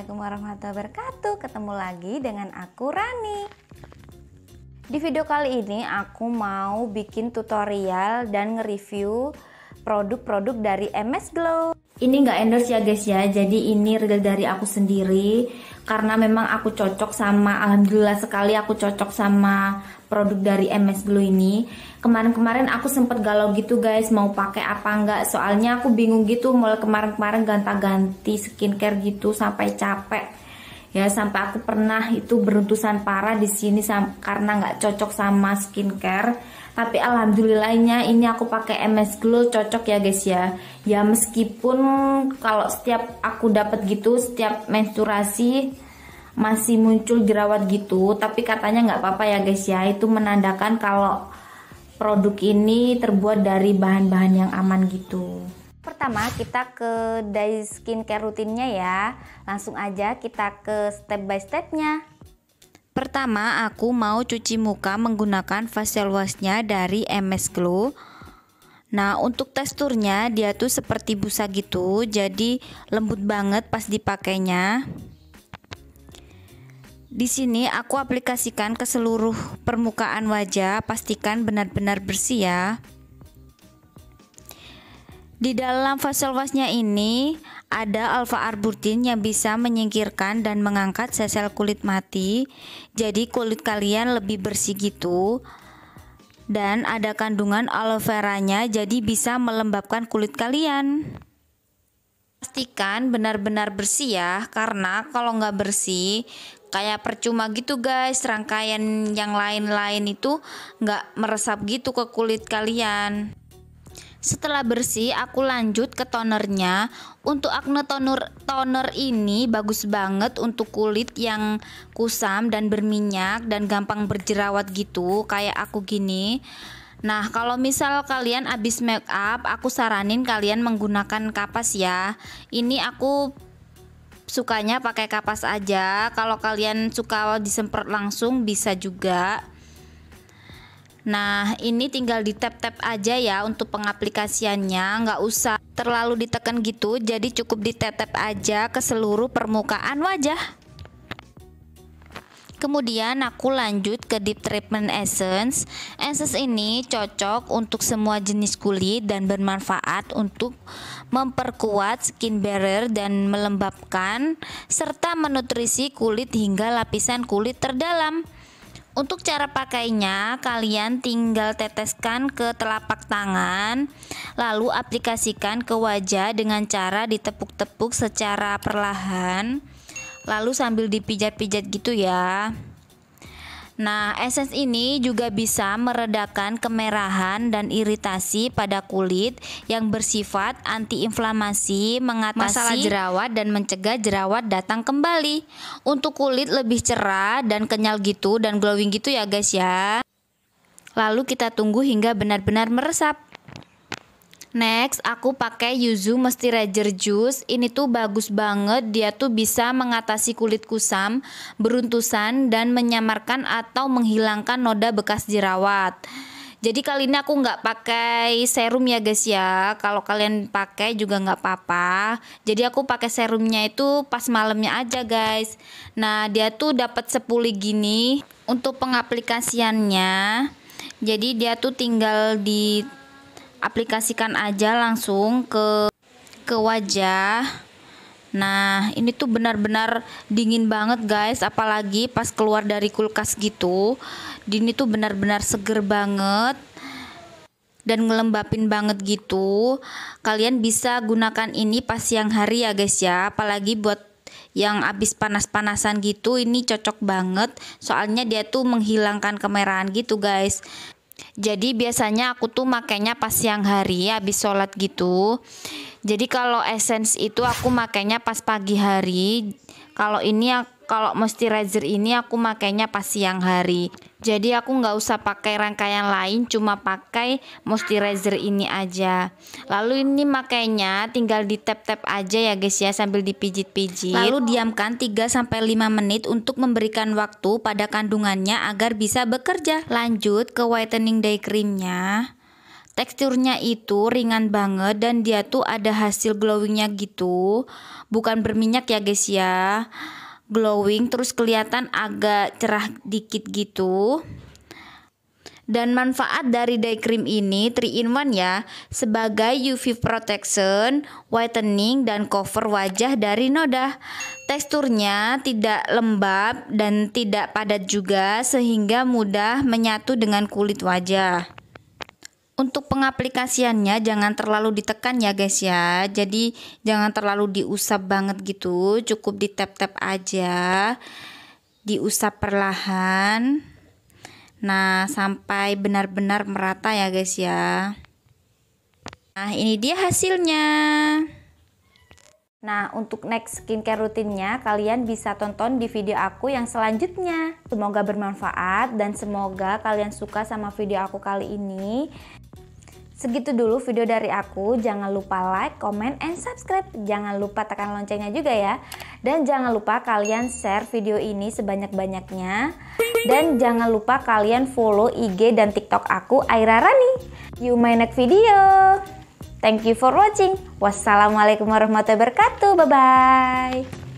Assalamualaikum warahmatullahi wabarakatuh. Ketemu lagi dengan aku Rani. Di video kali ini aku mau bikin tutorial dan nge-review produk-produk dari MS Glow. Ini nggak endorse ya guys ya, jadi ini real dari aku sendiri karena memang aku cocok sama alhamdulillah sekali aku cocok sama produk dari MS Glow ini. Kemarin-kemarin aku sempet galau gitu guys mau pakai apa nggak, soalnya aku bingung gitu mulai kemarin-kemarin ganti-ganti skincare gitu sampai capek ya sampai aku pernah itu beruntusan parah di sini karena nggak cocok sama skincare tapi alhamdulillahnya ini aku pakai MS Glow cocok ya guys ya ya meskipun kalau setiap aku dapat gitu setiap menstruasi masih muncul jerawat gitu tapi katanya nggak apa-apa ya guys ya itu menandakan kalau produk ini terbuat dari bahan-bahan yang aman gitu pertama kita ke day skincare rutinnya ya langsung aja kita ke step by stepnya Pertama, aku mau cuci muka menggunakan facial washnya dari MS Glow. Nah, untuk teksturnya dia tuh seperti busa gitu, jadi lembut banget pas dipakainya. Di sini aku aplikasikan ke seluruh permukaan wajah, pastikan benar-benar bersih ya. Di dalam facial washnya ini ada alfa arbutin yang bisa menyingkirkan dan mengangkat sel-sel kulit mati. Jadi kulit kalian lebih bersih gitu. Dan ada kandungan aloe veranya jadi bisa melembabkan kulit kalian. Pastikan benar-benar bersih ya, karena kalau nggak bersih kayak percuma gitu guys, rangkaian yang lain-lain itu nggak meresap gitu ke kulit kalian. Setelah bersih, aku lanjut ke tonernya. Untuk acne toner toner ini bagus banget untuk kulit yang kusam dan berminyak dan gampang berjerawat gitu, kayak aku gini. Nah, kalau misal kalian habis make up, aku saranin kalian menggunakan kapas ya. Ini aku sukanya pakai kapas aja. Kalau kalian suka disemprot langsung bisa juga. Nah ini tinggal di tap-tap aja ya untuk pengaplikasiannya nggak usah terlalu ditekan gitu jadi cukup di tap-tap aja ke seluruh permukaan wajah Kemudian aku lanjut ke Deep Treatment Essence. Essence ini cocok untuk semua jenis kulit dan bermanfaat untuk memperkuat skin barrier dan melembabkan serta menutrisi kulit hingga lapisan kulit terdalam. Untuk cara pakainya, kalian tinggal teteskan ke telapak tangan, lalu aplikasikan ke wajah dengan cara ditepuk-tepuk secara perlahan, lalu sambil dipijat-pijat gitu ya. Nah, essence ini juga bisa meredakan kemerahan dan iritasi pada kulit yang bersifat antiinflamasi, mengatasi masalah jerawat dan mencegah jerawat datang kembali. Untuk kulit lebih cerah dan kenyal gitu dan glowing gitu ya guys ya. Lalu kita tunggu hingga benar-benar meresap. Next, aku pakai Yuzu Mesti Juice. Ini tuh bagus banget, dia tuh bisa mengatasi kulit kusam, beruntusan, dan menyamarkan atau menghilangkan noda bekas jerawat. Jadi kali ini aku nggak pakai serum ya guys ya. Kalau kalian pakai juga nggak apa-apa. Jadi aku pakai serumnya itu pas malamnya aja guys. Nah dia tuh dapat sepuluh gini untuk pengaplikasiannya. Jadi dia tuh tinggal di aplikasikan aja langsung ke ke wajah. Nah, ini tuh benar-benar dingin banget guys, apalagi pas keluar dari kulkas gitu. Ini tuh benar-benar seger banget dan ngelembapin banget gitu. Kalian bisa gunakan ini pas siang hari ya guys ya, apalagi buat yang abis panas-panasan gitu ini cocok banget soalnya dia tuh menghilangkan kemerahan gitu guys jadi biasanya aku tuh makainya pas siang hari habis sholat gitu. Jadi kalau essence itu aku makainya pas pagi hari. Kalau ini aku kalau moisturizer ini aku makainya pas siang hari. Jadi aku nggak usah pakai rangkaian lain, cuma pakai moisturizer ini aja. Lalu ini makainya tinggal di tap-tap aja ya guys ya sambil dipijit-pijit. Lalu diamkan 3 sampai 5 menit untuk memberikan waktu pada kandungannya agar bisa bekerja. Lanjut ke whitening day creamnya. Teksturnya itu ringan banget dan dia tuh ada hasil glowingnya gitu Bukan berminyak ya guys ya glowing terus kelihatan agak cerah dikit gitu. Dan manfaat dari day cream ini 3 in 1 ya sebagai UV protection, whitening dan cover wajah dari noda. Teksturnya tidak lembab dan tidak padat juga sehingga mudah menyatu dengan kulit wajah. Untuk pengaplikasiannya jangan terlalu ditekan ya guys ya. Jadi jangan terlalu diusap banget gitu, cukup di tap tap aja. Diusap perlahan. Nah, sampai benar-benar merata ya guys ya. Nah, ini dia hasilnya. Nah, untuk next skincare rutinnya, kalian bisa tonton di video aku yang selanjutnya. Semoga bermanfaat dan semoga kalian suka sama video aku kali ini. Segitu dulu video dari aku. Jangan lupa like, comment, and subscribe. Jangan lupa tekan loncengnya juga ya. Dan jangan lupa kalian share video ini sebanyak-banyaknya. Dan jangan lupa kalian follow IG dan TikTok aku Aira Rani. You my next video. Thank you for watching. Wassalamualaikum warahmatullahi wabarakatuh. Bye bye.